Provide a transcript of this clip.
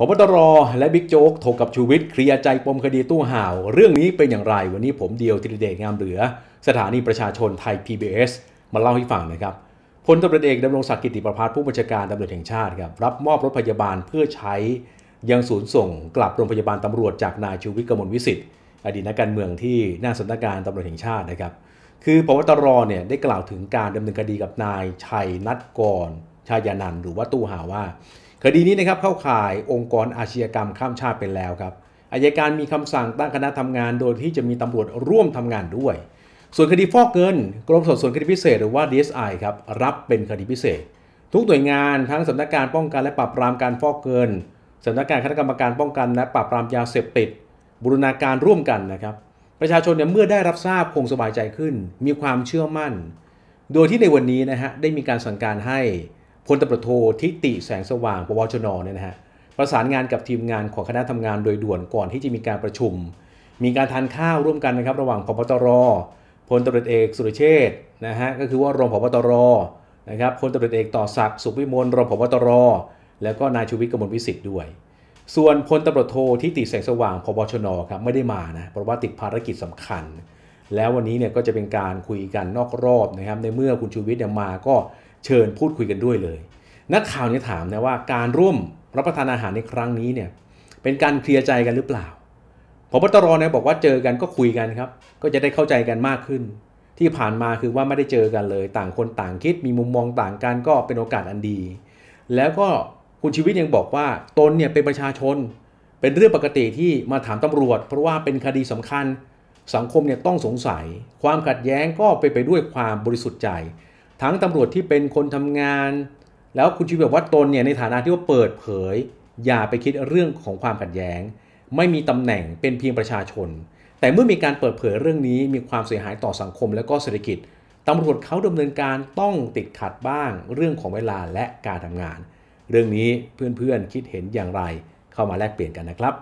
พบตรและบิ๊กโจ๊กถกกับชูวิทย์เคลียร์ใจ ปมคดีตู้ห่าว เรื่องนี้เป็นอย่างไร วันนี้ผมเดียวธิรเดชงามเหลือ สถานีประชาชนไทย PBS มาเล่าให้ฟังนะครับพลตรวจเอกดำรงศักดิ์กิติประพัสผู้บัญชาการตำรวจแห่งชาติครับรับมอบรถพยาบาลเพื่อใช้ยังศูนย์ส่งกลับโรงพยาบาลตำรวจจากนายชูวิทย์กมลวิสิทธิ์ อดีตนักการเมืองที่หน้าสำนักงานตำรวจแห่งชาตินะครับ คือพบตรเนี่ยได้กล่าวถึงการดำเนินคดีกับนายชัยนัทกรชายานันหรือว่าตู้ห่าวว่าคดีนี้นะครับเข้าข่ายองค์กรอาชญากรรมข้ามชาติไปแล้วครับอายการมีคำสั่งตั้งคณะทำงานโดยที่จะมีตำรวจร่วมทำงานด้วย ส่วนคดีฟอกเงิน กรมสอบสวนคดีพิเศษหรือว่า DSI ครับรับเป็นคดีพิเศษ ทุกหน่วยงาน ทั้งสานักงานป้องกันและปราบปรามการฟอกเงินสานักงานคณะกรรมการป้องกันและปราบปรามยาเสพติดบูรณาการร่วมกันนะครับ ประชาชนเนี่ยเมื่อได้รับทราบคงสบายใจขึ้น มีความเชื่อมั่น โดยที่ในวันนี้นะฮะได้มีการสั่งการให้พลตำรวจโททิติแสงสว่างปวชนเนี่ยนะฮะประสานงานกับทีมงานของคณะทำงานโดยด่วนก่อนที่จะมีการประชุม มีการทานข้าวร่วมกันนะครับระหว่างพบตรพลตำรวจเอกสุรเชษนะฮะก็คือว่ารองพบตรนะครับพลตำรวจเอกต่อศักดิ์สุวิมลรองพบตรแล้วก็นายชูวิทย์กมลวิสิทธิ์ด้วย ส่วนพลตำรวจโททิติแสงสว่างพบชนครับไม่ได้มานะเพราะว่าติดภารกิจสำคัญ แล้ววันนี้เนี่ยก็จะเป็นการคุยกันนอกรอบนะครับในเมื่อคุณชูวิทย์มาก็เชิญพูดคุยกันด้วยเลย นักข่าวเนี่ยถามนะว่าการร่วมรับประทานอาหารในครั้งนี้เนี่ยเป็นการเคลียร์ใจกันหรือเปล่าพบตรเนี่ยบอกว่าเจอกันก็คุยกันครับ ก็จะได้เข้าใจกันมากขึ้น ที่ผ่านมาคือว่าไม่ได้เจอกันเลย ต่างคนต่างคิดมีมุมมองต่างกันก็เป็นโอกาสอันดี แล้วก็คุณชีวิตยังบอกว่า ตนเนี่ยเป็นประชาชน เป็นเรื่องปกติที่มาถามตำรวจ เพราะว่าเป็นคดีสำคัญสังคมเนี่ยต้องสงสัย ความขัดแย้งก็ไปไปด้วยความบริสุทธิ์ใจทั้งตำรวจที่เป็นคนทำงาน แล้วคุณชีวิตวัดตนเนี่ยในฐานะที่ว่าเปิดเผย อย่าไปคิดเรื่องของความขัดแย้ง ไม่มีตำแหน่งเป็นเพียงประชาชน แต่เมื่อมีการเปิดเผยเรื่องนี้มีความเสียหายต่อสังคมและก็เศรษฐกิจตำรวจเขาดำเนินการต้องติดขัดบ้างเรื่องของเวลาและการทำงาน เรื่องนี้เพื่อนๆคิดเห็นอย่างไรเข้ามาแลกเปลี่ยนกันนะครับ